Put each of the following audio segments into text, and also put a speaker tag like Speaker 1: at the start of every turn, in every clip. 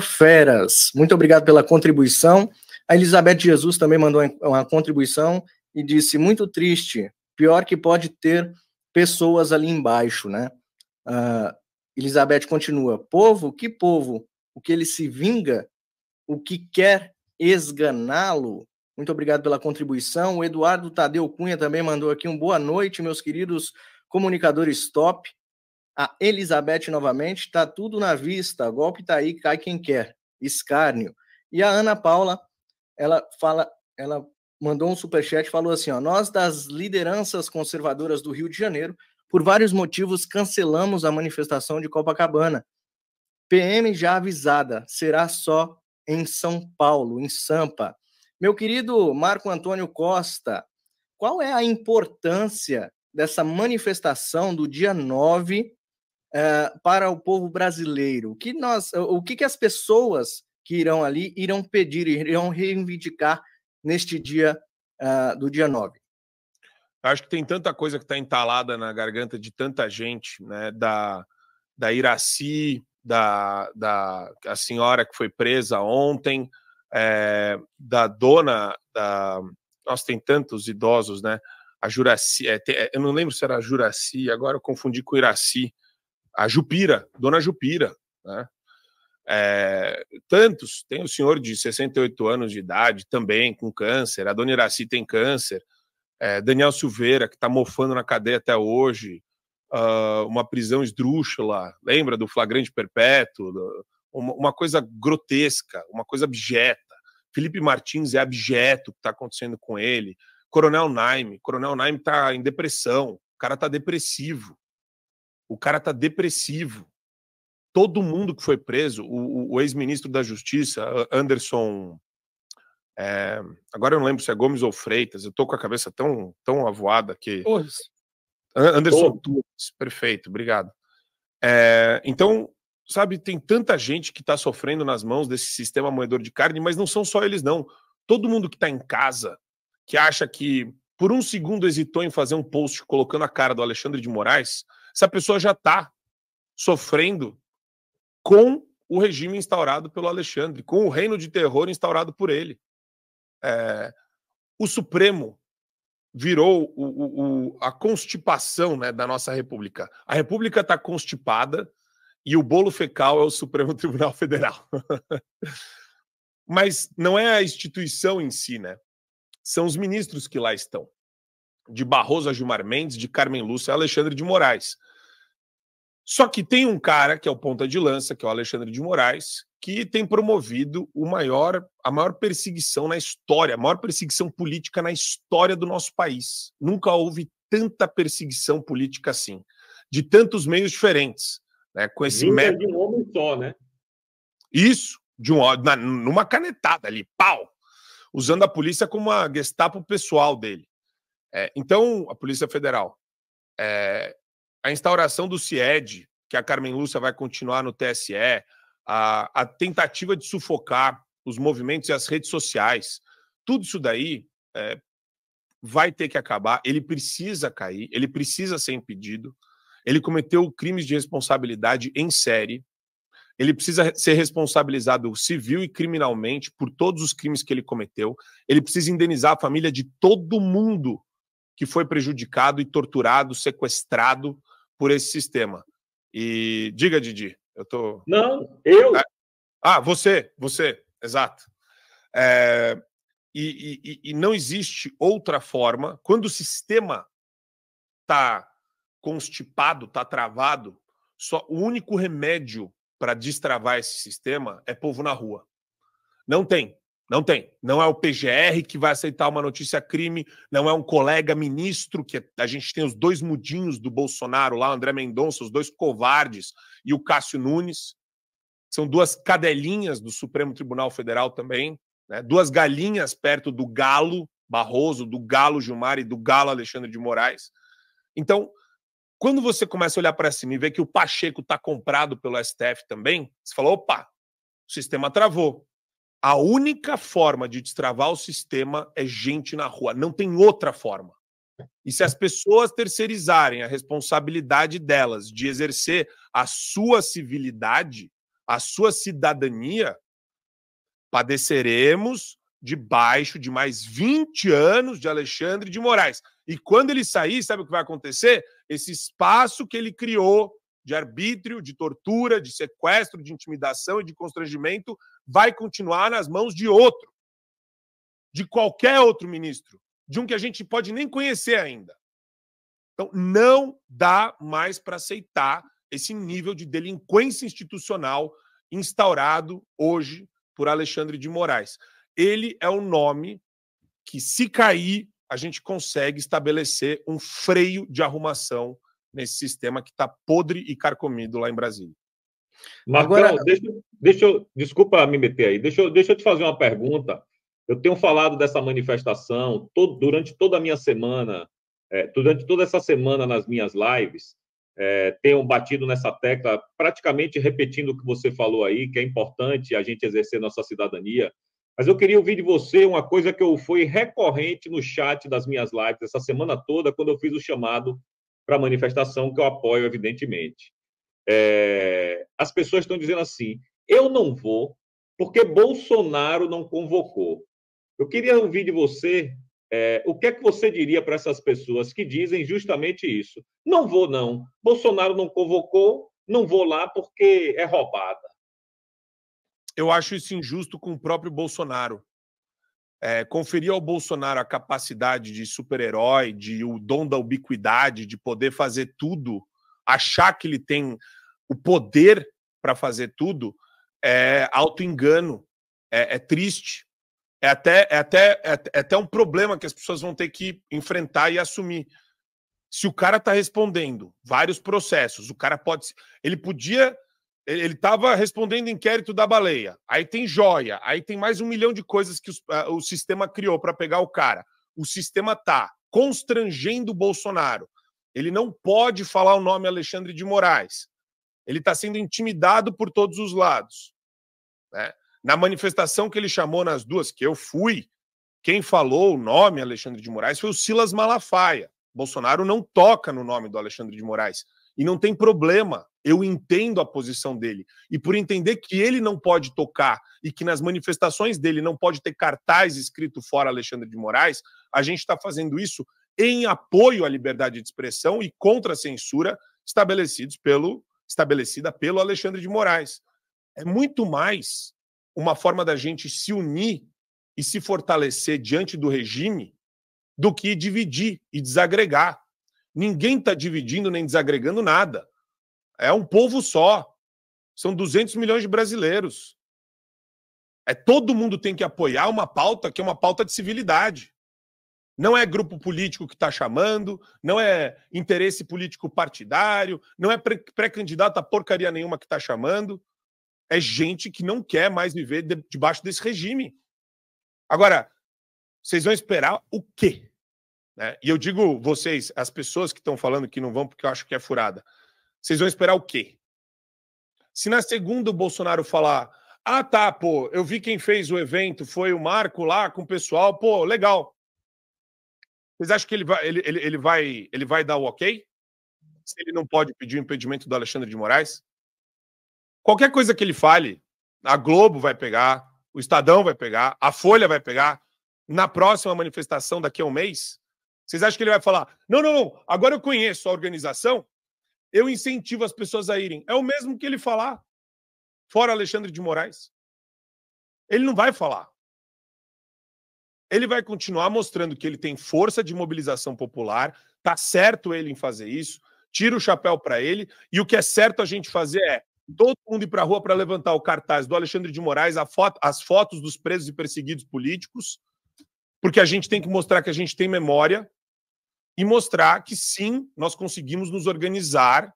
Speaker 1: feras. muito obrigado pela contribuição. A Elizabeth Jesus também mandou uma contribuição e disse: muito triste, pior que pode ter pessoas ali embaixo, né? Uh, Elizabeth continua: povo, que povo, o que ele se vinga, o que quer esganá-lo. Muito obrigado pela contribuição. O Eduardo Tadeu Cunha também mandou aqui um boa noite, meus queridos comunicadores top a Elizabeth novamente, está tudo na vista, golpe tá aí, cai quem quer, escárnio. E a Ana Paula, ela fala, ela mandou um superchat, falou assim, ó, nós das lideranças conservadoras do Rio de Janeiro, por vários motivos, cancelamos a manifestação de Copacabana. PM já avisada, será só em São Paulo, em Sampa. Meu querido Marco Antônio Costa, qual é a importância dessa manifestação do dia 9 uh, para o povo brasileiro? O que nós, o que, que as pessoas que irão ali irão pedir, irão reivindicar neste dia uh, do dia 9?
Speaker 2: Acho que tem tanta coisa que está entalada na garganta de tanta gente, né? Da, da Iraci, da, da a senhora que foi presa ontem, é, da dona da. Nós tem tantos idosos, né? A Juraci, é, eu não lembro se era a Juraci, agora eu confundi com Iraci, a Jupira, Dona Jupira, né? É, tantos, tem o senhor de 68 anos de idade também com câncer, a Dona Iraci tem câncer, é, Daniel Silveira, que está mofando na cadeia até hoje, uh, uma prisão esdrúxula, lembra do flagrante perpétuo, do, uma, uma, coisa grotesca, uma coisa abjeta. Felipe Martins é abjeto o que está acontecendo com ele. Coronel Naime, Coronel Naime está em depressão, o cara está depressivo. O cara tá depressivo. Todo mundo que foi preso, o, o ex-ministro da Justiça, Anderson. É, agora eu não lembro se é Gomes ou Freitas, eu tô com a cabeça tão, tão avoada que. Torres. Anderson Torres, perfeito, obrigado. É, então, sabe, tem tanta gente que está sofrendo nas mãos desse sistema moedor de carne, mas não são só eles, não. Todo mundo que está em casa, que acha que por um segundo hesitou em fazer um post colocando a cara do Alexandre de Moraes, se a pessoa já está sofrendo com o regime instaurado pelo Alexandre, com o reino de terror instaurado por ele. É, o Supremo virou o, o, o, a constipação né, da nossa República. A República está constipada e o bolo fecal é o Supremo Tribunal Federal. Mas não é a instituição em si, né? São os ministros que lá estão de Barroso a Gilmar Mendes, de Carmen Lúcia a Alexandre de Moraes. Só que tem um cara que é o ponta de lança, que é o Alexandre de Moraes, que tem promovido o maior, a maior perseguição na história, a maior perseguição política na história do nosso país. Nunca houve tanta perseguição política assim, de tantos meios diferentes, né? Com esse Vinda método de um homem só, né? Isso, de um na, numa canetada ali, pau, usando a polícia como uma Gestapo pessoal dele. É, então, a Polícia Federal, é, a instauração do CIED, que a Carmen Lúcia vai continuar no TSE, a, a tentativa de sufocar os movimentos e as redes sociais, tudo isso daí é, vai ter que acabar, ele precisa cair, ele precisa ser impedido, ele cometeu crimes de responsabilidade em série, ele precisa ser responsabilizado civil e criminalmente por todos os crimes que ele cometeu. Ele precisa indenizar a família de todo mundo que foi prejudicado e torturado, sequestrado por esse sistema. E diga, Didi, eu tô. Não, eu. Ah, ah você, você, exato. É, e, e, e não existe outra forma. Quando o sistema está constipado, está travado, só o único remédio para destravar esse sistema é povo na rua. Não tem. Não tem. Não é o PGR que vai aceitar uma notícia crime, não é um colega ministro, que a gente tem os dois mudinhos do Bolsonaro lá, o André Mendonça, os dois covardes, e o Cássio Nunes. São duas cadelinhas do Supremo Tribunal Federal também, né? duas galinhas perto do galo Barroso, do galo Gilmar e do galo Alexandre de Moraes. Então, quando você começa a olhar para cima e ver que o Pacheco está comprado pelo STF também, você fala: opa, o sistema travou. A única forma de destravar o sistema é gente na rua, não tem outra forma. E se as pessoas terceirizarem a responsabilidade delas de exercer a sua civilidade, a sua cidadania, padeceremos debaixo de mais 20 anos de Alexandre de Moraes. E quando ele sair, sabe o que vai acontecer? Esse espaço que ele criou de arbítrio, de tortura, de sequestro, de intimidação e de constrangimento vai continuar nas mãos de outro, de qualquer outro ministro, de um que a gente pode nem conhecer ainda. Então, não dá mais para aceitar esse nível de delinquência institucional instaurado hoje por Alexandre de Moraes. Ele é o nome que, se cair, a gente consegue estabelecer um freio de arrumação nesse sistema que está podre e carcomido lá em Brasília.
Speaker 3: Marcão, Agora... deixa,
Speaker 2: deixa eu. Desculpa me meter aí. Deixa eu, deixa eu te fazer uma pergunta. Eu tenho falado dessa manifestação todo, durante toda a minha semana, é, durante toda essa semana nas minhas lives. É, tenho batido nessa tecla, praticamente repetindo o que você falou aí, que é importante a gente exercer nossa cidadania. Mas eu queria ouvir de você uma coisa que eu fui recorrente no chat das minhas lives essa semana toda, quando eu fiz o chamado para a manifestação, que eu apoio, evidentemente. É, as pessoas estão dizendo assim: eu não vou porque Bolsonaro não convocou. Eu queria ouvir de você é, o que é que você diria para essas pessoas que dizem justamente isso. Não vou, não. Bolsonaro não convocou, não vou lá porque é roubada. Eu acho isso injusto com o próprio Bolsonaro é, conferir ao Bolsonaro a capacidade de super-herói, de o dom da ubiquidade, de poder fazer tudo, achar que ele tem o poder para fazer tudo, é auto-engano, é, é, triste, é até, é, até, é, é até um problema que as pessoas vão ter que enfrentar e assumir. Se o cara está respondendo vários processos, o cara pode. Ele podia ele estava respondendo inquérito da baleia. Aí tem joia. Aí tem mais um milhão de coisas que uh, o sistema criou para pegar o cara. O sistema tá constrangendo o Bolsonaro. Ele não pode falar o nome Alexandre de Moraes. Ele está sendo intimidado por todos os lados. Né? Na manifestação que ele chamou nas duas, que eu fui, quem falou o nome Alexandre de Moraes foi o Silas Malafaia. Bolsonaro não toca no nome do Alexandre de Moraes. E não tem problema, eu entendo a posição dele. E por entender que ele não pode tocar e que nas manifestações dele não pode ter cartaz escrito fora Alexandre de Moraes, a gente está fazendo isso em apoio à liberdade de expressão e contra a censura estabelecidos pelo, estabelecida pelo Alexandre de Moraes. É muito mais uma forma da gente se unir e se fortalecer diante do regime do que dividir e desagregar. Ninguém está dividindo nem desagregando nada. É um povo só. São 200 milhões de brasileiros. É todo mundo tem que apoiar uma pauta que é uma pauta de civilidade. Não é grupo político que está chamando, não é interesse político partidário, não é pré-candidato a porcaria nenhuma que está chamando. É gente que não quer mais viver debaixo desse regime. Agora, vocês vão esperar o quê? Né? E eu digo vocês, as pessoas que estão falando que não vão porque eu acho que é furada, vocês vão esperar o quê? Se na segunda o Bolsonaro falar, ah tá, pô, eu vi quem fez o evento, foi o Marco lá com o pessoal, pô, legal. Vocês acham que ele vai, ele, ele, ele vai, ele vai dar o ok? Se ele não pode pedir o impedimento do Alexandre de Moraes? Qualquer coisa que ele fale, a Globo vai pegar, o Estadão vai pegar, a Folha vai pegar, na próxima manifestação daqui a um mês, vocês acham que ele vai falar: não, não, não, agora eu conheço a organização, eu incentivo as pessoas a irem? É o mesmo que ele falar, fora Alexandre de Moraes. Ele não vai falar. Ele vai continuar mostrando que ele tem força de mobilização popular, tá certo ele em fazer isso, tira o chapéu para ele, e o que é certo a gente fazer é todo mundo ir para a rua para levantar o cartaz do Alexandre de Moraes, foto, as fotos dos presos e perseguidos políticos, porque a gente tem que mostrar que a gente tem memória e mostrar que sim, nós conseguimos nos organizar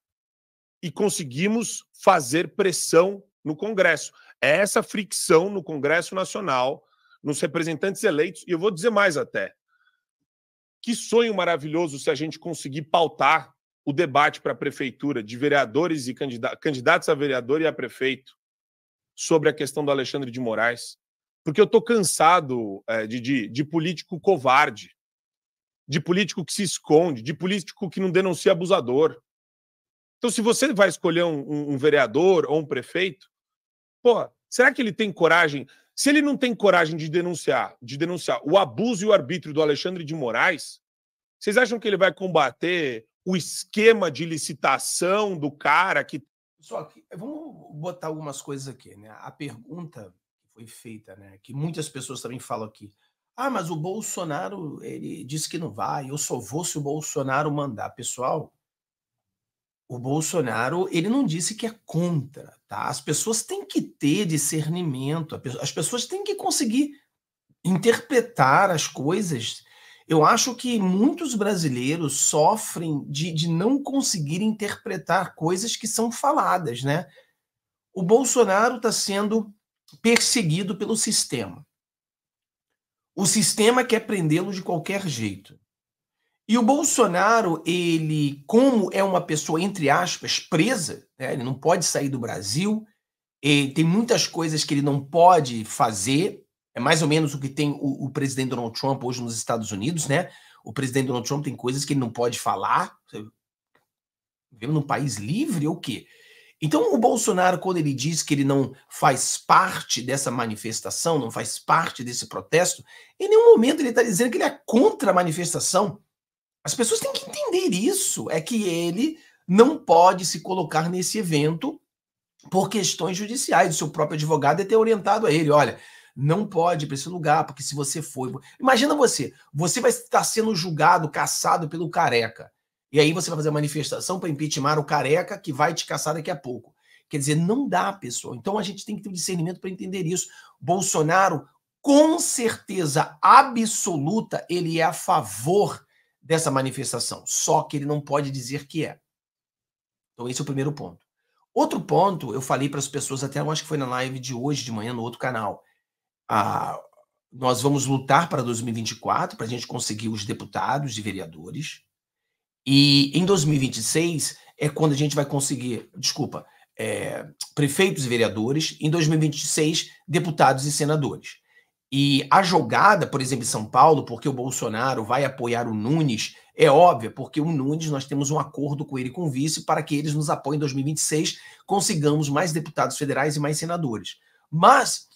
Speaker 2: e conseguimos fazer pressão no Congresso. É essa fricção no Congresso Nacional, nos representantes eleitos, e eu vou dizer mais até. Que sonho maravilhoso se a gente conseguir pautar o debate para a prefeitura de vereadores e candidatos a vereador e a prefeito sobre a questão do Alexandre de Moraes. Porque eu estou cansado é, de, de, de político covarde de político que se esconde, de político que não denuncia abusador. Então, se você vai escolher um, um vereador ou um prefeito, pô, será que ele tem coragem? Se ele não tem coragem de denunciar, de denunciar o abuso e o arbítrio do Alexandre de Moraes, vocês acham que ele vai combater o esquema de licitação do cara que.
Speaker 3: Só que eh, vamos botar algumas coisas aqui, né? A pergunta que foi feita, né? Que muitas pessoas também falam aqui. Ah, mas o Bolsonaro, ele disse que não vai, eu só vou se o Bolsonaro mandar. Pessoal, o Bolsonaro, ele não disse que é contra, tá? As pessoas têm que ter discernimento, as pessoas têm que conseguir interpretar as coisas. Eu acho que muitos brasileiros sofrem de, de não conseguir interpretar coisas que são faladas, né? O Bolsonaro está sendo perseguido pelo sistema. O sistema quer prendê-lo de qualquer jeito. E o Bolsonaro, ele, como é uma pessoa, entre aspas, presa, né? ele não pode sair do Brasil, tem muitas coisas que ele não pode fazer, é mais ou menos o que tem o, o, presidente Donald Trump hoje nos Estados Unidos, né? O presidente Donald Trump tem coisas que ele não pode falar. Vivemos num país livre ou quê? Então, o Bolsonaro, quando ele diz que ele não faz parte dessa manifestação, não faz parte desse protesto, em nenhum momento ele está dizendo que ele é contra a manifestação. As pessoas têm que entender isso. É que ele não pode se colocar nesse evento por questões judiciais. O seu próprio advogado é ter orientado a ele: olha, não pode para esse lugar, porque se você for. Imagina você, você vai estar sendo julgado, caçado pelo careca. E aí você vai fazer a manifestação para impeachment o careca que vai te caçar daqui a pouco. Quer dizer, não dá, pessoal. Então a gente tem que ter um discernimento para entender isso. Bolsonaro, com certeza absoluta, ele é a favor dessa manifestação. Só que ele não pode dizer que é. Então esse é o primeiro ponto. Outro ponto, eu falei para as pessoas até, eu acho que foi na live de hoje de manhã no outro canal. Ah, nós vamos lutar para 2024 para a gente conseguir os deputados e vereadores. E em 2026 é quando a gente vai conseguir, desculpa, é, prefeitos e vereadores, em 2026, deputados e senadores. E a jogada, por exemplo, em São Paulo, porque o Bolsonaro vai apoiar o Nunes, é óbvia, porque o Nunes, nós temos um acordo com ele com o vice para que eles nos apoiem em 2026, consigamos mais deputados federais e mais senadores. Mas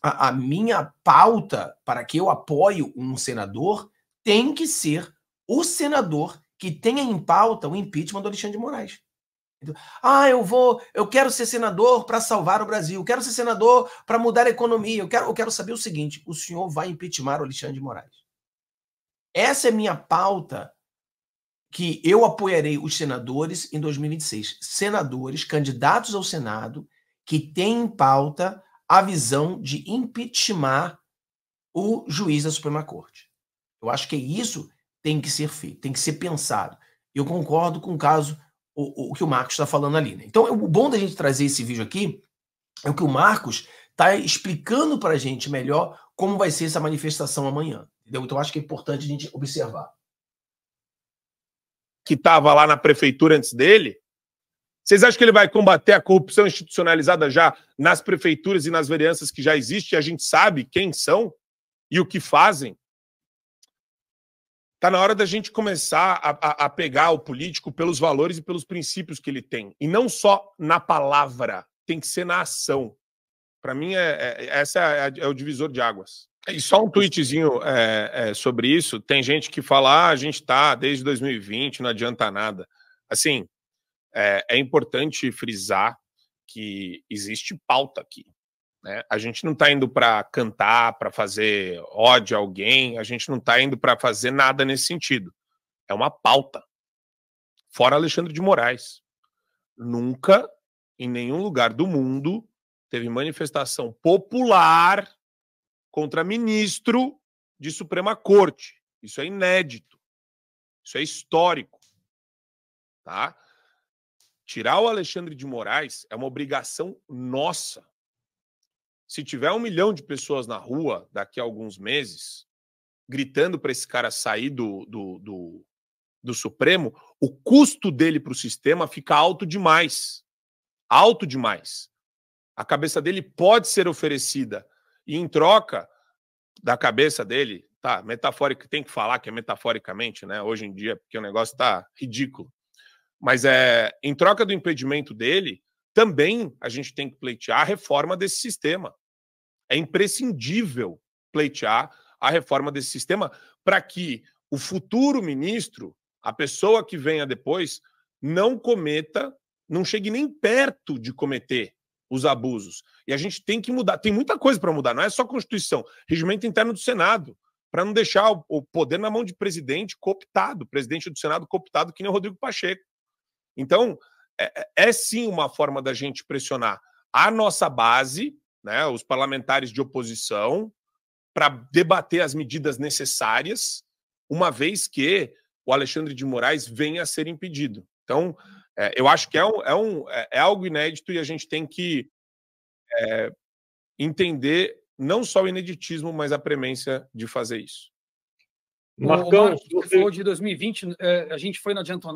Speaker 3: a, a minha pauta para que eu apoie um senador tem que ser o senador que tenha em pauta o impeachment do Alexandre de Moraes. ah, eu vou, eu quero ser senador para salvar o Brasil, eu quero ser senador para mudar a economia. Eu quero, eu quero saber o seguinte: o senhor vai impeachment o Alexandre de Moraes? Essa é minha pauta que eu apoiarei os senadores em 2026. Senadores, candidatos ao Senado, que têm em pauta a visão de impeachment o juiz da Suprema Corte. Eu acho que é isso tem que ser feito, tem que ser pensado. Eu concordo com o caso, o, o que o Marcos está falando ali. Né? Então, é, o bom da gente trazer esse vídeo aqui é o que o Marcos está explicando para a gente melhor como vai ser essa manifestação amanhã. Entendeu? Então, acho que é importante a gente observar.
Speaker 2: Que estava lá na prefeitura antes dele, vocês acham que ele vai combater a corrupção institucionalizada já nas prefeituras e nas vereanças que já existe e a gente sabe quem são e o que fazem? Está na hora da gente começar a, a, a, pegar o político pelos valores e pelos princípios que ele tem. E não só na palavra, tem que ser na ação. Para mim, é, é, é essa é, é, o divisor de águas. E é só um tweetzinho é, é, sobre isso. Tem gente que fala, ah, a gente está desde 2020, não adianta nada. Assim, é importante frisar que existe pauta aqui. Né? A gente não está indo para cantar, para fazer ódio a alguém, a gente não está indo para fazer nada nesse sentido. É uma pauta. Fora Alexandre de Moraes. Nunca, em nenhum lugar do mundo, teve manifestação popular contra ministro de Suprema Corte. Isso é inédito. Isso é histórico. Tá? Tirar o Alexandre de Moraes é uma obrigação nossa se tiver um milhão de pessoas na rua daqui a alguns meses, gritando para esse cara sair do, do, do, do Supremo, o custo dele para o sistema fica alto demais. Alto demais. A cabeça dele pode ser oferecida. E em troca da cabeça dele, tá, metafórica, tem que falar que é metaforicamente, né? Hoje em dia, porque o negócio está ridículo. Mas é, em troca do impedimento dele, também a gente tem que pleitear a reforma desse sistema. É imprescindível pleitear a reforma desse sistema para que o futuro ministro, a pessoa que venha depois, não cometa, não chegue nem perto de cometer os abusos. E a gente tem que mudar, tem muita coisa para mudar, não é só Constituição, regimento interno do Senado, para não deixar o poder na mão de presidente cooptado, presidente do Senado cooptado, que nem o Rodrigo Pacheco. Então, é, é, é sim uma forma da gente pressionar a nossa base né, os parlamentares de oposição para debater as medidas necessárias, uma vez que o Alexandre de Moraes venha a ser impedido. Então, é, eu acho que é, um, é, um, é, é algo inédito e a gente tem que é, entender não só o ineditismo, mas a premência de fazer isso. Marcão, o você falou
Speaker 3: de 2020, é, a gente foi na adiantou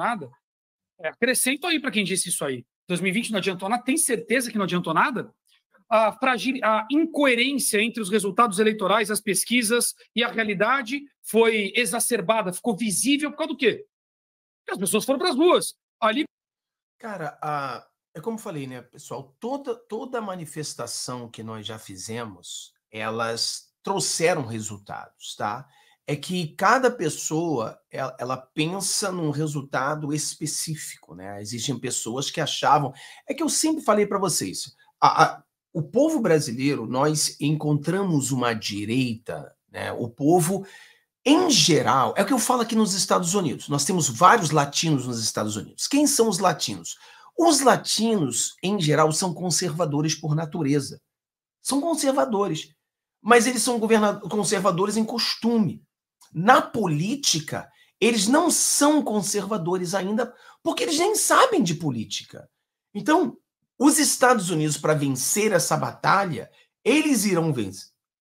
Speaker 3: É, acrescento aí para quem disse isso aí. 2020 não adiantou nada. Tem certeza que não adiantou nada? a, fragil, a incoerência entre os resultados eleitorais, as pesquisas e a realidade foi exacerbada, ficou visível por causa do quê? Porque as pessoas foram para as ruas. Ali. Cara, a... é como falei, né, pessoal? Toda, toda manifestação que nós já fizemos, elas trouxeram resultados, tá? É que cada pessoa ela, ela, pensa num resultado específico, né? Existem pessoas que achavam. É que eu sempre falei para vocês, a, a, o povo brasileiro, nós encontramos uma direita, né? o povo em geral, é o que eu falo aqui nos Estados Unidos. Nós temos vários latinos nos Estados Unidos. Quem são os latinos? Os latinos, em geral, são conservadores por natureza. São conservadores. Mas eles são conservadores em costume. Na política, eles não são conservadores ainda, porque eles nem sabem de política. Então, os Estados Unidos, para vencer essa batalha, eles irão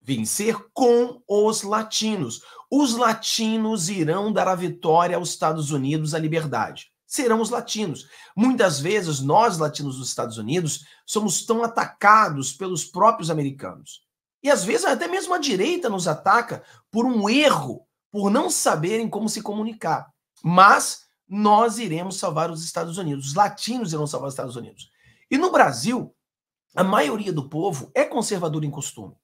Speaker 3: vencer, com os latinos. Os latinos irão dar a vitória aos Estados Unidos à liberdade. Serão os latinos. Muitas vezes, nós, latinos dos Estados Unidos, somos tão atacados pelos próprios americanos. E às vezes, até mesmo a direita nos ataca por um erro, por não saberem como se comunicar. Mas nós iremos salvar os Estados Unidos. Os latinos irão salvar os Estados Unidos. E no Brasil, a maioria do povo é conservador em costume.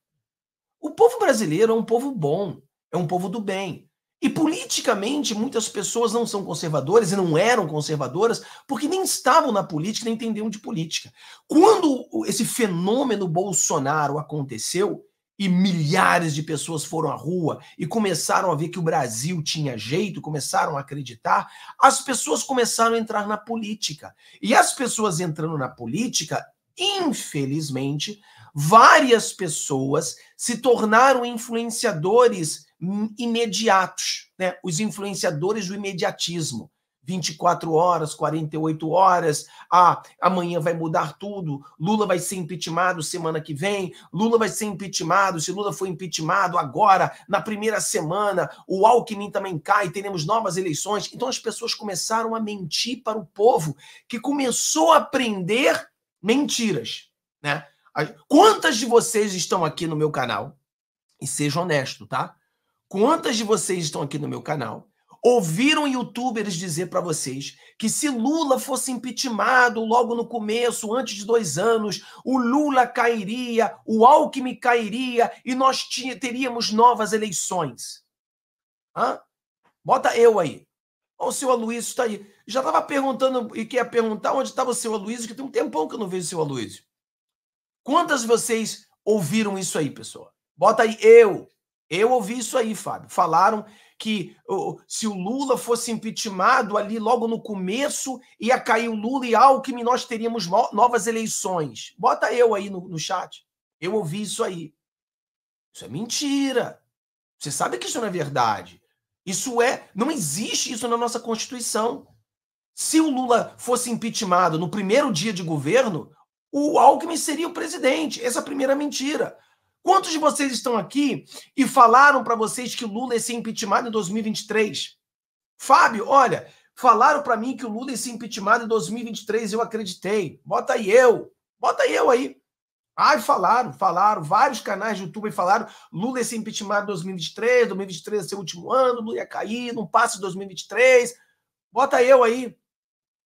Speaker 3: O povo brasileiro é um povo bom, é um povo do bem. E politicamente, muitas pessoas não são conservadoras e não eram conservadoras porque nem estavam na política, nem entendiam de política. Quando esse fenômeno Bolsonaro aconteceu, e milhares de pessoas foram à rua e começaram a ver que o Brasil tinha jeito, começaram a acreditar, as pessoas começaram a entrar na política. E as pessoas entrando na política, infelizmente, várias pessoas se tornaram influenciadores imediatos, né? Os influenciadores do imediatismo. 24 horas, 48 horas, ah, amanhã vai mudar tudo, Lula vai ser impeachmentado semana que vem, Lula vai ser impeachmentado, se Lula for impeachmentado agora, na primeira semana, o Alckmin também cai, teremos novas eleições. Então as pessoas começaram a mentir para o povo, que começou a aprender mentiras, né? Quantas de vocês estão aqui no meu canal? E seja honesto, tá? Quantas de vocês estão aqui no meu canal ouviram youtubers dizer para vocês que se Lula fosse impeachmentado logo no começo, antes de dois anos, o Lula cairia, o Alckmin cairia e nós teríamos novas eleições. Hã? Bota eu aí. Olha o seu Aloysio está aí. Já estava perguntando e queria perguntar onde estava o seu Aloysio, que tem um tempão que eu não vejo o seu Aloysio. Quantas de vocês ouviram isso aí, pessoal? Bota aí eu. Eu ouvi isso aí, Fábio. Falaram que se o Lula fosse impeachmentado ali logo no começo, ia cair o Lula e Alckmin, nós teríamos novas eleições. Bota eu aí no, no chat. Eu ouvi isso aí. Isso é mentira. Você sabe que isso não é verdade. Isso é. Não existe isso na nossa Constituição. Se o Lula fosse impeachmentado no primeiro dia de governo, o Alckmin seria o presidente. Essa é a primeira mentira. Quantos de vocês estão aqui e falaram para vocês que Lula ia ser impeachment em 2023? Fábio, olha, falaram para mim que o Lula ia ser impeachment em 2023, eu acreditei. Bota aí eu, bota aí eu aí. Ai, falaram, falaram, vários canais de YouTube falaram, Lula ia ser impeachment em 2023, 2023 ia ser o último ano, Lula ia cair, não passa em 2023. Bota eu aí.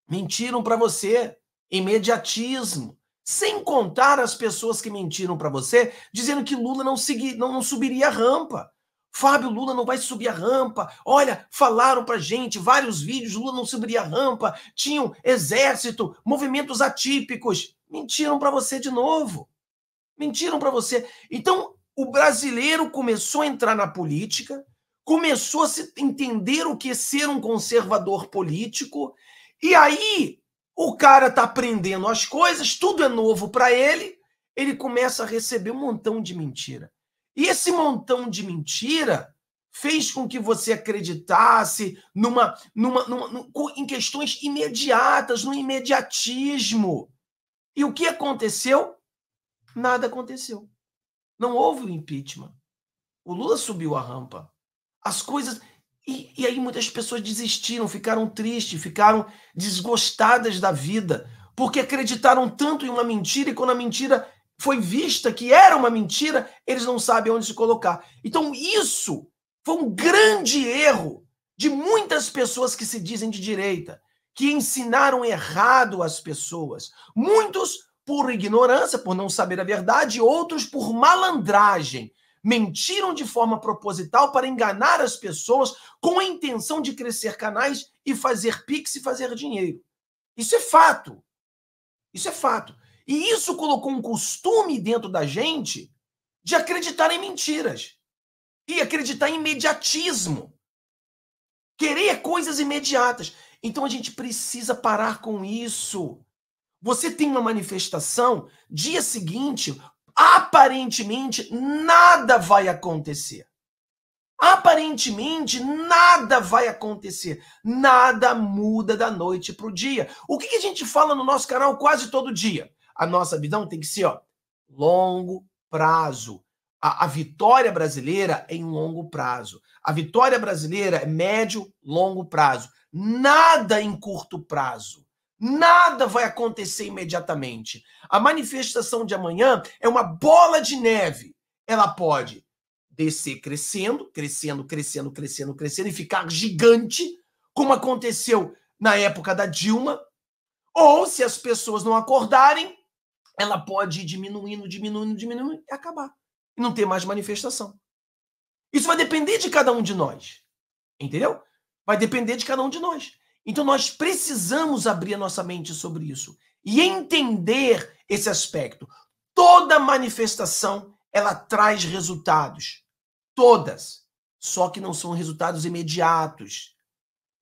Speaker 3: Mentiram para você. Imediatismo. Sem contar as pessoas que mentiram para você, dizendo que Lula não, segui, não, não subiria a rampa. Fábio Lula não vai subir a rampa. Olha, falaram para gente vários vídeos, Lula não subiria a rampa. Tinham exército, movimentos atípicos. Mentiram para você de novo. Mentiram para você. Então, o brasileiro começou a entrar na política, começou a entender o que é ser um conservador político, e aí o cara tá aprendendo as coisas, tudo é novo para ele, ele começa a receber um montão de mentira. E esse montão de mentira fez com que você acreditasse numa, numa, numa, numa, em questões imediatas, no imediatismo. E o que aconteceu? Nada aconteceu. Não houve o impeachment. O Lula subiu a rampa. As coisas. E, e aí muitas pessoas desistiram, ficaram tristes, ficaram desgostadas da vida, porque acreditaram tanto em uma mentira e quando a mentira foi vista que era uma mentira, eles não sabem onde se colocar. Então isso foi um grande erro de muitas pessoas que se dizem de direita, que ensinaram errado as pessoas. Muitos por ignorância, por não saber a verdade, outros por malandragem mentiram de forma proposital para enganar as pessoas com a intenção de crescer canais e fazer pix e fazer dinheiro. Isso é fato. Isso é fato. E isso colocou um costume dentro da gente de acreditar em mentiras e acreditar em imediatismo. Querer é coisas imediatas. Então a gente precisa parar com isso. Você tem uma manifestação, dia seguinte, aparentemente nada vai acontecer. Aparentemente nada vai acontecer, nada muda da noite para o dia. O que, que, a gente fala no nosso canal quase todo dia? A nossa visão tem que ser ó, longo prazo. A, a vitória brasileira é em longo prazo. A vitória brasileira é médio, longo prazo. Nada em curto prazo. Nada vai acontecer imediatamente. A manifestação de amanhã é uma bola de neve. Ela pode descer crescendo, crescendo, crescendo, crescendo, crescendo e ficar gigante, como aconteceu na época da Dilma. Ou se as pessoas não acordarem, ela pode ir diminuindo, diminuindo, diminuindo e acabar. E não ter mais manifestação. Isso vai depender de cada um de nós. Entendeu? Vai depender de cada um de nós. Então nós precisamos abrir a nossa mente sobre isso e entender esse aspecto. Toda manifestação ela traz resultados, todas, só que não são resultados imediatos.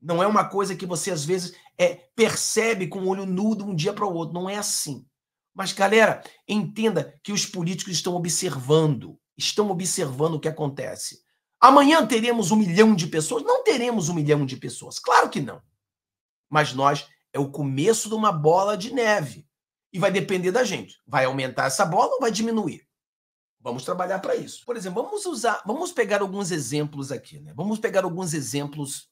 Speaker 3: Não é uma coisa que você às vezes é, percebe com o olho nu de um dia para o outro. Não é assim. Mas, galera, entenda que os políticos estão observando, estão observando o que acontece. Amanhã teremos um milhão de pessoas? Não teremos um milhão de pessoas, claro que não mas nós é o começo de uma bola de neve. E vai depender da gente. Vai aumentar essa bola ou vai diminuir? Vamos trabalhar para isso. Por exemplo, vamos usar, vamos pegar alguns exemplos aqui, né? Vamos pegar alguns exemplos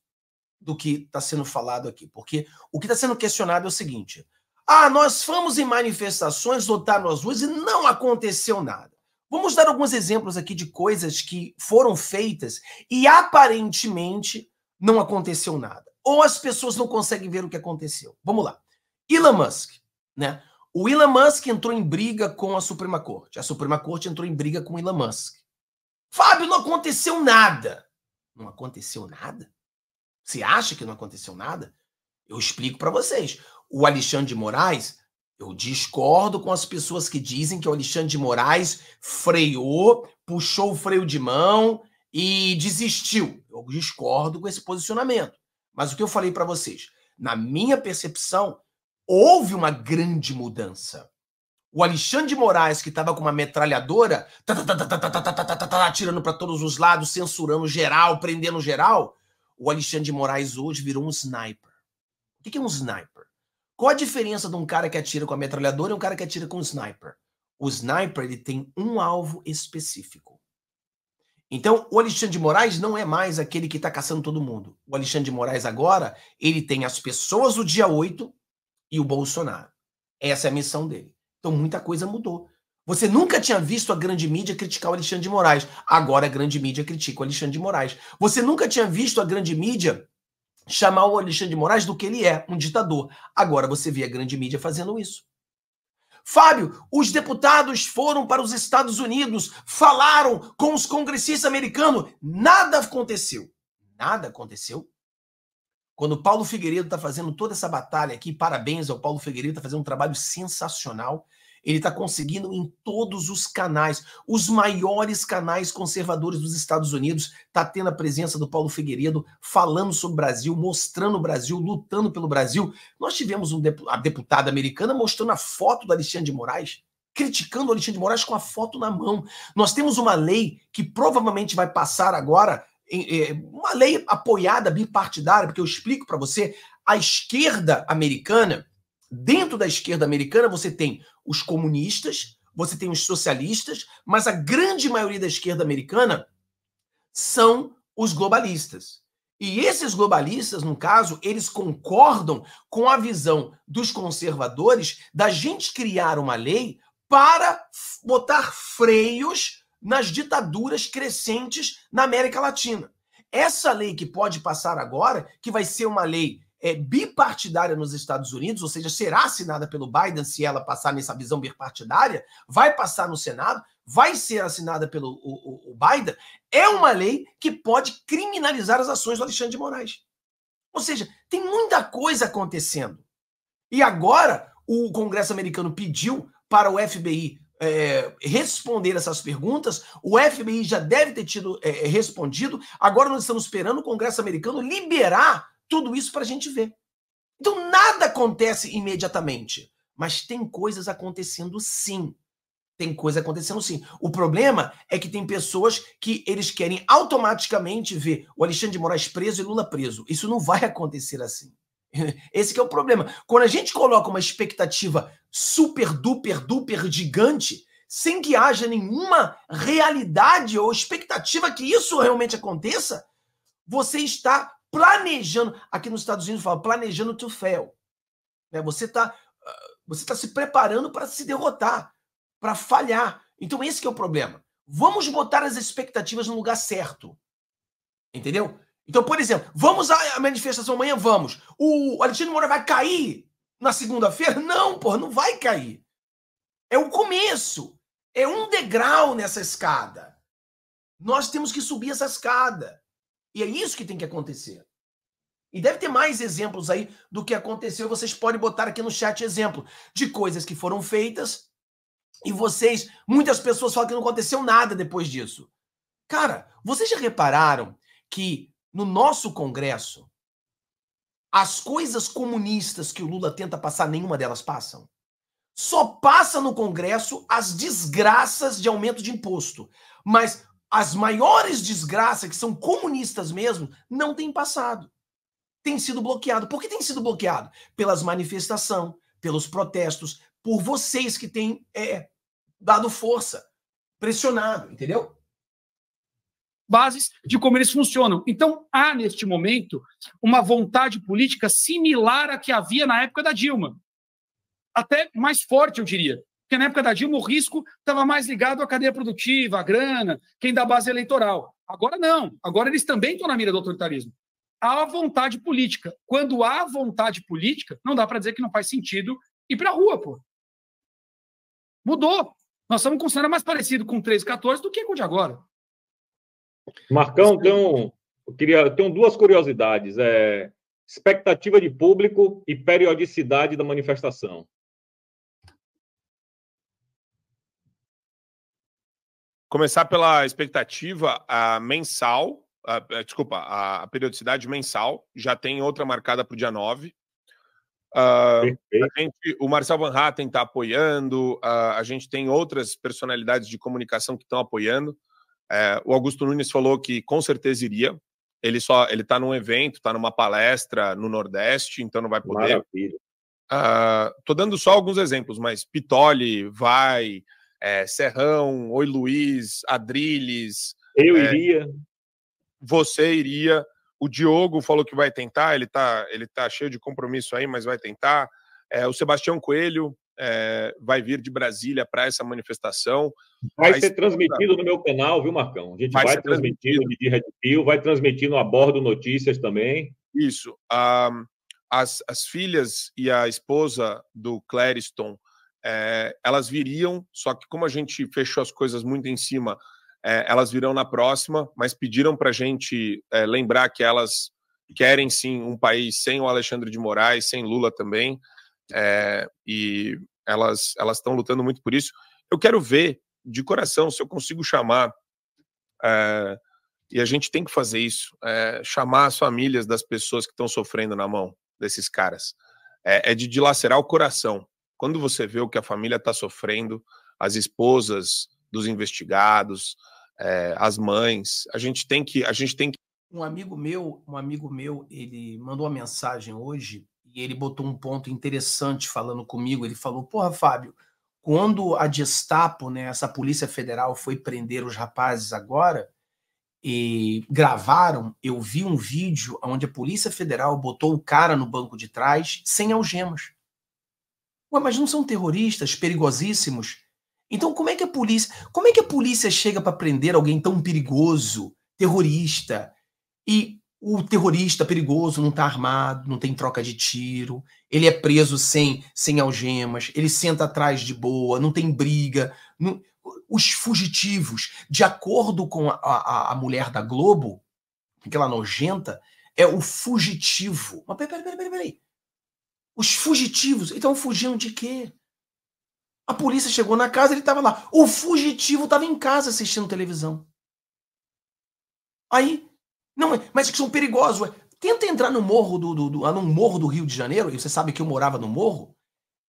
Speaker 3: do que está sendo falado aqui, porque o que está sendo questionado é o seguinte: ah, nós fomos em manifestações, lotaram as ruas e não aconteceu nada. Vamos dar alguns exemplos aqui de coisas que foram feitas e aparentemente não aconteceu nada ou as pessoas não conseguem ver o que aconteceu. Vamos lá. Elon Musk, né? O Elon Musk entrou em briga com a Suprema Corte. A Suprema Corte entrou em briga com o Elon Musk. Fábio, não aconteceu nada. Não aconteceu nada? Você acha que não aconteceu nada? Eu explico para vocês. O Alexandre de Moraes, eu discordo com as pessoas que dizem que o Alexandre de Moraes freou, puxou o freio de mão e desistiu. Eu discordo com esse posicionamento. Mas o que eu falei para vocês, na minha percepção, houve uma grande mudança. O Alexandre de Moraes, que estava com uma metralhadora, atirando para todos os lados, censurando geral, prendendo geral, o Alexandre de Moraes hoje virou um sniper. O que é um sniper? Qual a diferença de um cara que atira com a metralhadora e um cara que atira com um sniper? O sniper ele tem um alvo específico. Então, o Alexandre de Moraes não é mais aquele que está caçando todo mundo. O Alexandre de Moraes agora, ele tem as pessoas do dia 8 e o Bolsonaro. Essa é a missão dele. Então, muita coisa mudou. Você nunca tinha visto a grande mídia criticar o Alexandre de Moraes. Agora a grande mídia critica o Alexandre de Moraes. Você nunca tinha visto a grande mídia chamar o Alexandre de Moraes do que ele é, um ditador. Agora você vê a grande mídia fazendo isso. Fábio, os deputados foram para os Estados Unidos, falaram com os congressistas americanos, nada aconteceu. Nada aconteceu. Quando Paulo Figueiredo está fazendo toda essa batalha aqui, parabéns ao Paulo Figueiredo, está fazendo um trabalho sensacional. Ele está conseguindo em todos os canais, os maiores canais conservadores dos Estados Unidos, está tendo a presença do Paulo Figueiredo falando sobre o Brasil, mostrando o Brasil, lutando pelo Brasil. Nós tivemos um dep a deputada americana mostrando a foto do Alexandre de Moraes, criticando o Alexandre de Moraes com a foto na mão. Nós temos uma lei que provavelmente vai passar agora, é, uma lei apoiada bipartidária, porque eu explico para você, a esquerda americana Dentro da esquerda americana, você tem os comunistas, você tem os socialistas, mas a grande maioria da esquerda americana são os globalistas. E esses globalistas, no caso, eles concordam com a visão dos conservadores da gente criar uma lei para botar freios nas ditaduras crescentes na América Latina. Essa lei que pode passar agora, que vai ser uma lei é, bipartidária nos Estados Unidos, ou seja, será assinada pelo Biden se ela passar nessa visão bipartidária, vai passar no Senado, vai ser assinada pelo o, o, o Biden, é uma lei que pode criminalizar as ações do Alexandre de Moraes. Ou seja, tem muita coisa acontecendo. E agora o Congresso americano pediu para o FBI é, responder essas perguntas. O FBI já deve ter tido é, respondido. Agora nós estamos esperando o Congresso americano liberar tudo isso para a gente ver. Então nada acontece imediatamente, mas tem coisas acontecendo sim. Tem coisa acontecendo sim. O problema é que tem pessoas que eles querem automaticamente ver o Alexandre de Moraes preso e Lula preso. Isso não vai acontecer assim. Esse é o problema. Quando a gente coloca uma expectativa super, duper, duper gigante, sem que haja nenhuma realidade ou expectativa que isso realmente aconteça, você está planejando. Aqui nos Estados Unidos fala planejando to fail. Né? Você está ah, você tá se preparando para se derrotar, para falhar. Então esse é o problema. Vamos botar as expectativas no lugar certo. Entendeu? Então, por exemplo, vamos à manifestação amanhã? Vamos. O Alexandre Moura vai cair na segunda-feira? Não, porra, não vai cair. É o começo. É um degrau nessa escada. Nós temos que subir essa escada. E é isso que tem que acontecer. E deve ter mais exemplos aí do que aconteceu. Vocês podem botar aqui no chat exemplo de coisas que foram feitas e vocês, muitas pessoas falam que não aconteceu nada depois disso. Cara, vocês já repararam que no nosso Congresso as coisas comunistas que o Lula tenta passar, nenhuma delas passam. Só passa no Congresso as desgraças de aumento de imposto. Mas as maiores desgraças, que são comunistas mesmo, não têm passado. Tem sido bloqueado. Por que tem sido bloqueado? Pelas manifestações, pelos protestos, por vocês que têm é, dado força, pressionado, entendeu? Bases de como eles funcionam. Então, há neste momento uma vontade política similar à que havia na época da Dilma. Até mais forte, eu diria. Porque na época da Dilma o risco estava mais ligado à cadeia produtiva, à grana, quem dá base eleitoral. Agora não. Agora eles também estão na mira do autoritarismo.
Speaker 2: Há vontade política. Quando há vontade política, não dá para dizer que não faz sentido ir para a
Speaker 3: rua, pô. Mudou. Nós estamos com um cenário mais parecido com 13, 14 do que com o de agora.
Speaker 2: Marcão, tem um, eu queria, tenho duas curiosidades. É, expectativa de público e periodicidade da manifestação. Começar pela expectativa a mensal, a, eh, desculpa, a, a, periodicidade mensal, já tem outra marcada para o dia 9. Uh, ah, gente, o Marcel Van Hatten está apoiando, uh, a gente tem outras personalidades de comunicação que estão apoiando. Uh, o Augusto Nunes falou que com certeza iria. Ele só ele está num evento, está numa palestra no Nordeste, então não vai poder. Estou ah, dando só alguns exemplos, mas Pitoli vai, é, Serrão, Oi Luiz, Adriles. Eu é, iria. Você iria. O Diogo falou que vai tentar, ele tá, ele tá cheio de compromisso aí, mas vai tentar. É, o Sebastião Coelho é, vai vir de Brasília para essa manifestação.
Speaker 1: Vai, ser transmitido no
Speaker 2: meu canal, viu, Marcão? A gente vai, vai transmitindo de Red Pill, vai transmitindo a bordo notícias também. Isso. Ah, as, as filhas e a esposa do Clériston é, elas viriam, só que como a gente fechou as coisas muito em cima, é, elas virão na próxima, mas pediram para a gente é, lembrar que elas querem sim um país sem o Alexandre de Moraes, sem Lula também, e elas elas estão lutando muito por isso. Eu quero ver de coração se eu consigo chamar e a gente tem que fazer isso, é, chamar as famílias das pessoas que estão sofrendo na mão desses caras. É, é, de dilacerar o coração. Quando você vê o que a família está sofrendo, as esposas dos investigados, é, as mães, a gente tem que, a gente tem que...
Speaker 3: Um amigo meu, um amigo meu, ele mandou uma mensagem hoje e ele botou um ponto interessante falando comigo. Ele falou: "Porra, Fábio, quando a Gestapo, né, essa polícia federal foi prender os rapazes agora e gravaram, eu vi um vídeo onde a polícia federal botou o cara no banco de trás sem algemas. Ué, mas não são terroristas perigosíssimos? Então como é que a polícia, como é que a polícia chega para prender alguém tão perigoso, terrorista? E o terrorista perigoso não está armado, não tem troca de tiro, ele é preso sem, sem algemas, ele senta atrás de boa, não tem briga. Não... Os fugitivos, de acordo com a, a, a mulher da Globo, aquela nojenta, é o fugitivo. Mas peraí, peraí, peraí, peraí. Os fugitivos. Então fugindo de quê? A polícia chegou na casa, ele estava lá. O fugitivo estava em casa assistindo televisão. Aí, não, é, mas é que são perigosos. Ué. Tenta entrar no morro do, do, do, no morro do Rio de Janeiro. E você sabe que eu morava no morro.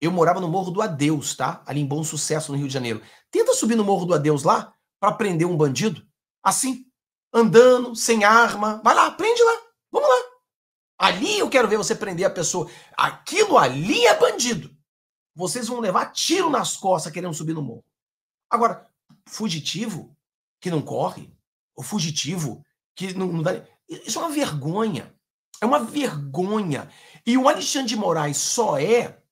Speaker 3: Eu morava no Morro do Adeus, tá? Ali em Bom Sucesso, no Rio de Janeiro. Tenta subir no Morro do Adeus lá para prender um bandido. Assim, andando, sem arma. Vai lá, prende lá. Vamos lá. Ali eu quero ver você prender a pessoa. Aquilo ali é bandido. Vocês vão levar tiro nas costas querendo subir no morro. Agora, fugitivo que não corre, o fugitivo que não, não dá. Isso é uma vergonha. É uma vergonha. E o Alexandre de Moraes só é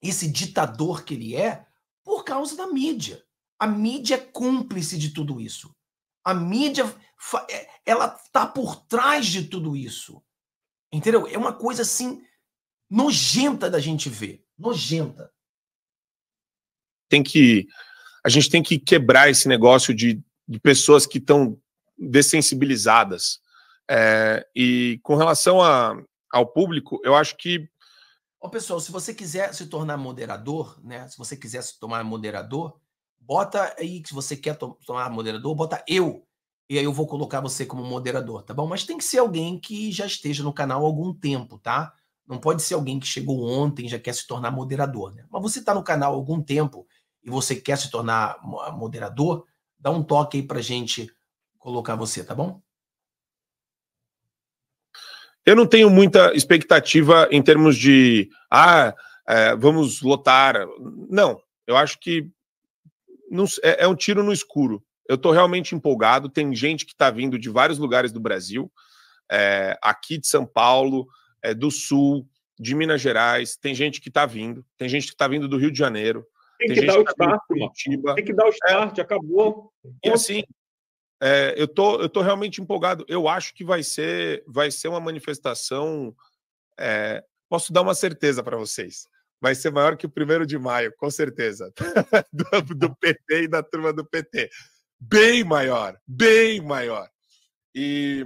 Speaker 3: esse ditador que ele é por causa da mídia. A mídia é cúmplice de tudo isso. A mídia é, ela está por trás de tudo isso. Entendeu? É uma coisa assim nojenta da gente ver. Nojenta.
Speaker 2: Tem que. A gente tem que quebrar esse negócio de, de pessoas que estão dessensibilizadas. É, e com relação
Speaker 3: a, ao público, eu acho que. Ô, pessoal, se você quiser se tornar moderador, né? Se você quiser se tornar moderador, bota aí que se você quer to tomar moderador, bota eu e aí eu vou colocar você como moderador, tá bom? Mas tem que ser alguém que já esteja no canal há algum tempo, tá? Não pode ser alguém que chegou ontem e já quer se tornar moderador, né? Mas você está no canal há algum tempo e você quer se tornar ah, moderador, dá um toque aí pra gente colocar você, tá bom?
Speaker 2: Eu não tenho muita expectativa em termos de ah, é, vamos lotar. Não, eu acho que não, é, é um tiro no escuro. Eu estou realmente empolgado. Tem gente que está vindo de vários lugares do Brasil, é, aqui de São Paulo, é, do Sul, de Minas Gerais. Tem gente que está vindo. Tem gente que está vindo do Rio de Janeiro. Tem, tem que dar o tá start, Curitiba. Tem que dar o é. start, é, acabou. E assim, é, eu tô, eu tô realmente empolgado. Eu acho que vai ser, vai ser uma manifestação. É, posso dar uma certeza para vocês vai ser maior que o primeiro de maio, com certeza. do, do PT e da turma do PT bem maior, bem maior. E,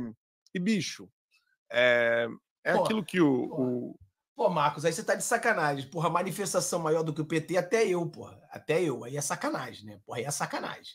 Speaker 2: e bicho, é,
Speaker 3: é aquilo que o, o. Pô, Marcos, aí você tá de sacanagem. Porra, manifestação maior do que o PT, até eu, porra. Até eu. Aí é sacanagem, né? Porra, aí é sacanagem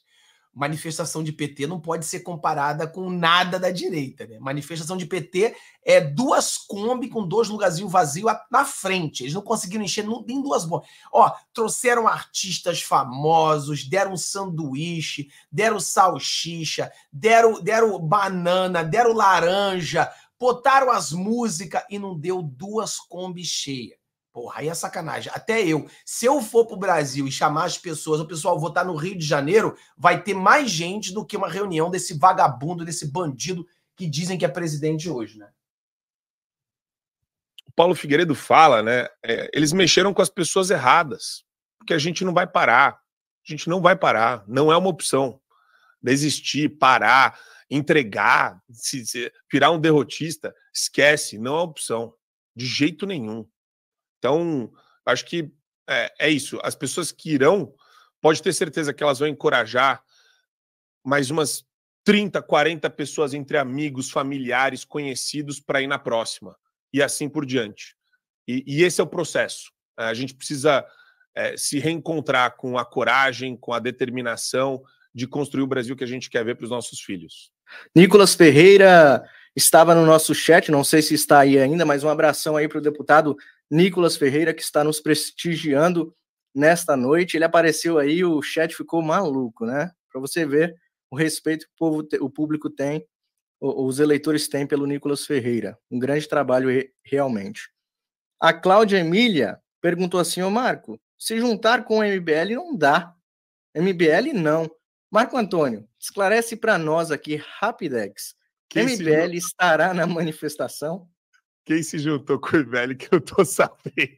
Speaker 3: manifestação de PT não pode ser comparada com nada da direita. Né? Manifestação de PT é duas Kombi com dois lugarzinhos vazios na frente. Eles não conseguiram encher nem duas bombas. Ó, trouxeram artistas famosos, deram sanduíche, deram salsicha, deram, deram banana, deram laranja, botaram as músicas e não deu duas Kombi cheias. Porra, aí é sacanagem. Até eu. Se eu for pro Brasil e chamar as pessoas, o pessoal votar tá no Rio de Janeiro, vai ter mais gente do que uma reunião desse vagabundo, desse bandido que dizem que é presidente hoje, né?
Speaker 2: O Paulo Figueiredo fala, né? É, eles mexeram com as pessoas erradas, porque a gente não vai parar. A gente não vai parar. Não é uma opção. Desistir, parar, entregar, se, se, virar um derrotista, esquece. Não é opção. De jeito nenhum. Então, acho que é, é, isso. As pessoas que irão, pode ter certeza que elas vão encorajar mais umas 30, 40 pessoas entre amigos, familiares, conhecidos para ir na próxima e assim por diante. E, e esse é o processo. A gente precisa é, se reencontrar com a coragem, com a determinação de construir o Brasil que a gente quer
Speaker 1: ver para os nossos filhos. Nicolas Ferreira estava no nosso chat, não sei se está aí ainda, mas um abração aí para o deputado Nicolas Ferreira, que está nos prestigiando nesta noite. Ele apareceu aí, o chat ficou maluco, né? Para você ver o respeito que o, povo, o público tem, os eleitores têm pelo Nicolas Ferreira. Um grande trabalho realmente. A Cláudia Emília perguntou assim, ô Marco, se juntar com o MBL não dá. MBL não. Marco Antônio, esclarece para nós aqui, Rapidex. Que MBL senhor... estará na manifestação?
Speaker 2: quem se juntou com o Ivelli que eu tô
Speaker 1: sabendo.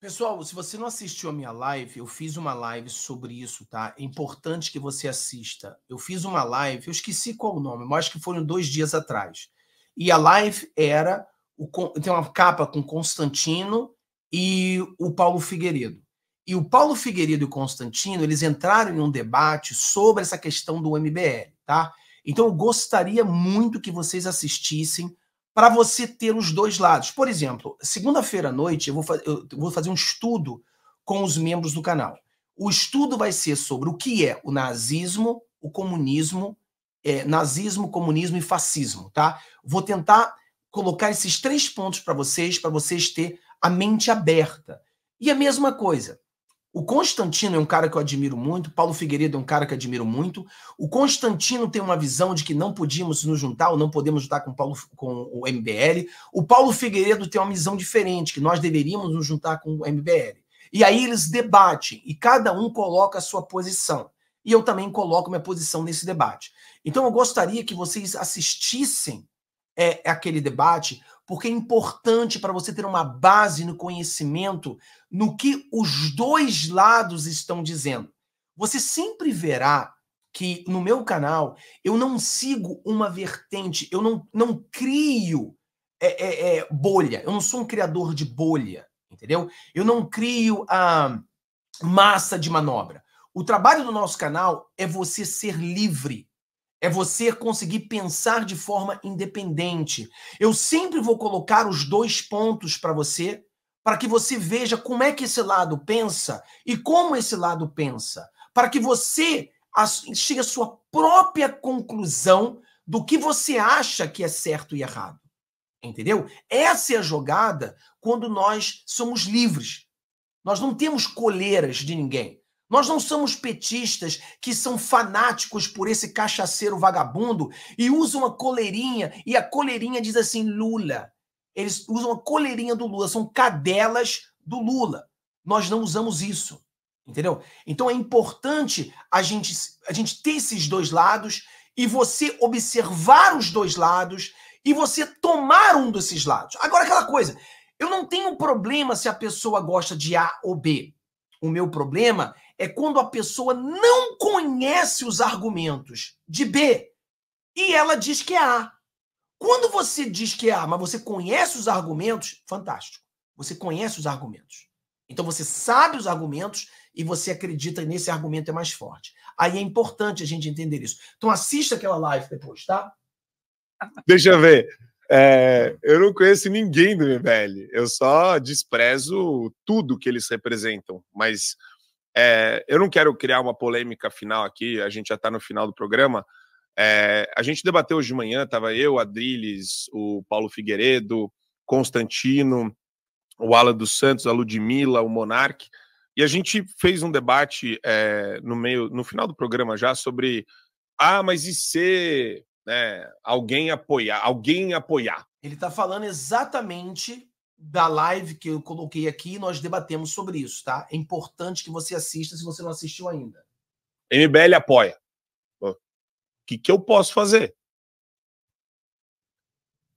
Speaker 3: Pessoal, se você não assistiu a minha live, eu fiz uma live sobre isso, tá? É importante que você assista. Eu fiz uma live, eu esqueci qual o nome, mas acho que foram dois dias atrás. E a live era. O, tem uma capa com Constantino e o Paulo Figueiredo. E o Paulo Figueiredo e o Constantino, eles entraram em um debate sobre essa questão do MBL, tá? Então eu gostaria muito que vocês assistissem para você ter os dois lados. Por exemplo, segunda-feira à noite eu vou, eu vou fazer um estudo com os membros do canal. O estudo vai ser sobre o que é o nazismo, o comunismo, é, nazismo, comunismo e fascismo, tá? Vou tentar colocar esses três pontos para vocês, para vocês ter a mente aberta. E a mesma coisa, o Constantino é um cara que eu admiro muito, Paulo Figueiredo é um cara que eu admiro muito. O Constantino tem uma visão de que não podíamos nos juntar ou não podemos juntar com, Paulo, com o MBL. O Paulo Figueiredo tem uma visão diferente, que nós deveríamos nos juntar com o MBL. E aí eles debatem e cada um coloca a sua posição. E eu também coloco minha posição nesse debate. Então eu gostaria que vocês assistissem é, aquele debate porque é importante para você ter uma base no conhecimento no que os dois lados estão dizendo. Você sempre verá que no meu canal eu não sigo uma vertente, eu não, não crio é, é, é, bolha, eu não sou um criador de bolha, entendeu? Eu não crio a massa de manobra. O trabalho do nosso canal é você ser livre é você conseguir pensar de forma independente. Eu sempre vou colocar os dois pontos para você, para que você veja como é que esse lado pensa e como esse lado pensa, para que você chegue à sua própria conclusão do que você acha que é certo e errado. Entendeu? Essa é a jogada quando nós somos livres. Nós não temos coleiras de ninguém. Nós não somos petistas que são fanáticos por esse cachaceiro vagabundo e usam a coleirinha e a coleirinha diz assim: Lula. Eles usam a coleirinha do Lula, são cadelas do Lula. Nós não usamos isso. Entendeu? Então é importante a gente, a gente ter esses dois lados e você observar os dois lados e você tomar um desses lados. Agora, aquela coisa, eu não tenho problema se a pessoa gosta de A ou B. O meu problema é quando a pessoa não conhece os argumentos de B e ela diz que é A. Quando você diz que é A, mas você conhece os argumentos, fantástico. Você conhece os argumentos. Então você sabe os argumentos e você acredita nesse argumento é mais forte. Aí é importante a gente entender isso. Então assista aquela live depois, tá?
Speaker 2: Deixa eu ver. É, eu não conheço ninguém do MBL. Eu só desprezo tudo que eles representam. Mas é, eu não quero criar uma polêmica final aqui, a gente já está no final do programa. É, a gente debateu hoje de manhã, estava eu, Adriles, o Paulo Figueiredo, Constantino, o Alan dos Santos, a Ludmilla, o Monarque e a gente fez um debate é, no meio, no final do programa já sobre ah, mas e se né, alguém apoiar,
Speaker 3: alguém apoiar. Ele está falando exatamente da live que eu coloquei aqui, nós debatemos sobre isso, tá? É importante que você assista se você não assistiu ainda.
Speaker 2: MBL apoia. O que, que eu posso fazer?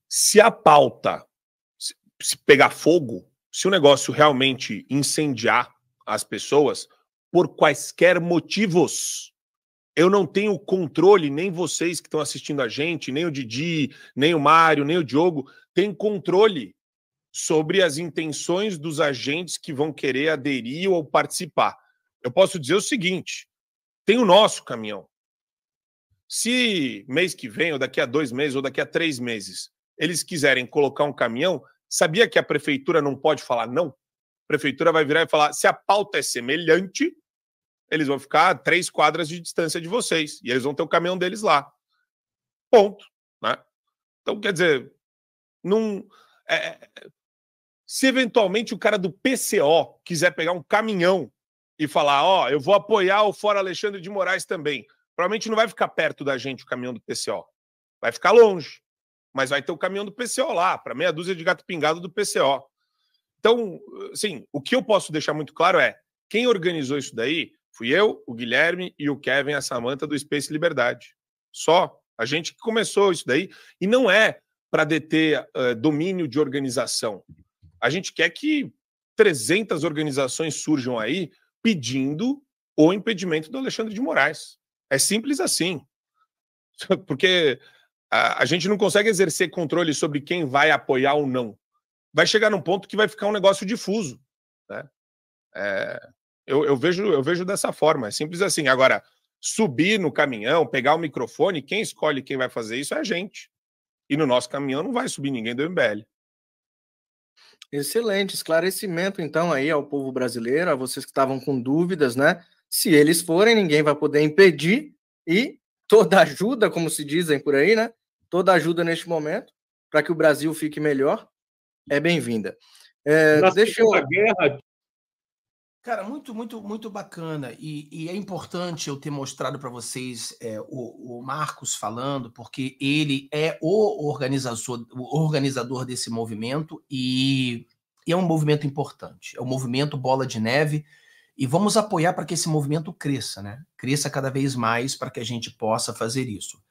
Speaker 2: Se a pauta se pegar fogo, se o negócio realmente incendiar as pessoas, por quaisquer motivos, eu não tenho controle, nem vocês que estão assistindo a gente, nem o Didi, nem o Mário, nem o Diogo, tem controle sobre as intenções dos agentes que vão querer aderir ou participar. Eu posso dizer o seguinte: tem o nosso caminhão. Se mês que vem, ou daqui a dois meses, ou daqui a três meses, eles quiserem colocar um caminhão, sabia que a prefeitura não pode falar não? A prefeitura vai virar e falar: se a pauta é semelhante, eles vão ficar a três quadras de distância de vocês e eles vão ter o caminhão deles lá. Ponto. Né? Então, quer dizer, não, é, é se eventualmente o cara do PCO quiser pegar um caminhão e falar, ó, oh, eu vou apoiar o Fora Alexandre de Moraes também, provavelmente não vai ficar perto da gente o caminhão do PCO. Vai ficar longe, mas vai ter o caminhão do PCO lá, para meia dúzia de gato pingado do PCO. Então, sim, o que eu posso deixar muito claro é, quem organizou isso daí fui eu, o Guilherme e o Kevin, a Samanta do Space Liberdade. Só a gente que começou isso daí e não é para deter uh, domínio de organização. A gente quer que 300 organizações surjam aí pedindo o impedimento do Alexandre de Moraes. É simples assim. Porque a, a gente não consegue exercer controle sobre quem vai apoiar ou não. Vai chegar num ponto que vai ficar um negócio difuso. Né? É, eu, eu, vejo, eu vejo dessa forma, é simples assim. Agora, subir no caminhão, pegar o microfone, quem escolhe quem vai fazer isso é a gente. E no nosso
Speaker 1: caminhão não vai subir ninguém do MBL. Excelente esclarecimento, então, aí ao povo brasileiro, a vocês que estavam com dúvidas, né? Se eles forem, ninguém vai poder impedir e toda ajuda, como se dizem por aí, né? Toda ajuda neste momento para que o Brasil fique melhor é bem-vinda. É, deixa eu... Guerra
Speaker 3: Cara, muito, muito, muito bacana. E, e é importante eu ter mostrado para vocês é, o, o, Marcos falando, porque ele é o organizador, o organizador desse movimento e, e é um movimento importante. É um movimento bola de neve. E vamos apoiar para que esse movimento cresça, né? Cresça cada vez mais para que a gente possa fazer isso.